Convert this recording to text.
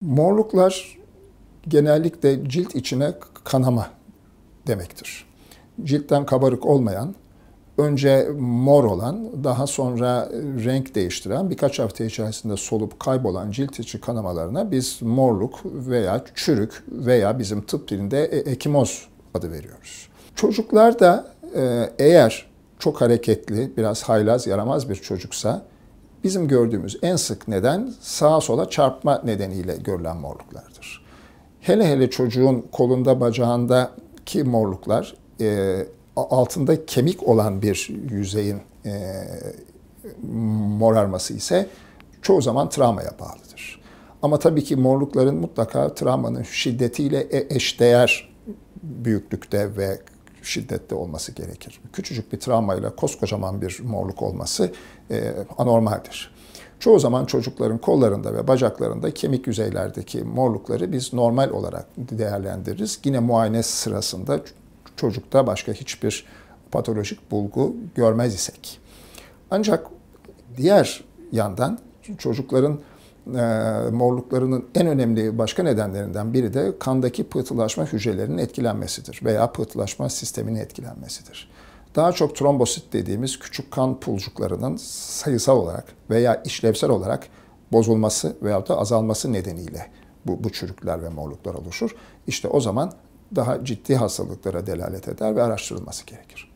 Morluklar genellikle cilt içine kanama demektir. Ciltten kabarık olmayan, önce mor olan, daha sonra renk değiştiren, birkaç hafta içerisinde solup kaybolan cilt içi kanamalarına biz morluk veya çürük veya bizim tıp dilinde e, ekimoz adı veriyoruz. Çocuklar da e, eğer çok hareketli, biraz haylaz, yaramaz bir çocuksa Bizim gördüğümüz en sık neden sağa sola çarpma nedeniyle görülen morluklardır. Hele hele çocuğun kolunda bacağındaki morluklar e, altında kemik olan bir yüzeyin e, morarması ise çoğu zaman travmaya bağlıdır. Ama tabii ki morlukların mutlaka travmanın şiddetiyle e, eşdeğer büyüklükte ve şiddette olması gerekir. Küçücük bir travmayla koskocaman bir morluk olması e, anormaldir. Çoğu zaman çocukların kollarında ve bacaklarında kemik yüzeylerdeki morlukları biz normal olarak değerlendiririz. Yine muayene sırasında çocukta başka hiçbir patolojik bulgu görmez isek. Ancak diğer yandan çocukların e, morluklarının en önemli başka nedenlerinden biri de kandaki pıhtılaşma hücrelerinin etkilenmesidir veya pıhtılaşma sisteminin etkilenmesidir. Daha çok trombosit dediğimiz küçük kan pulcuklarının sayısal olarak veya işlevsel olarak bozulması veya da azalması nedeniyle bu, bu çürükler ve morluklar oluşur. İşte o zaman daha ciddi hastalıklara delalet eder ve araştırılması gerekir.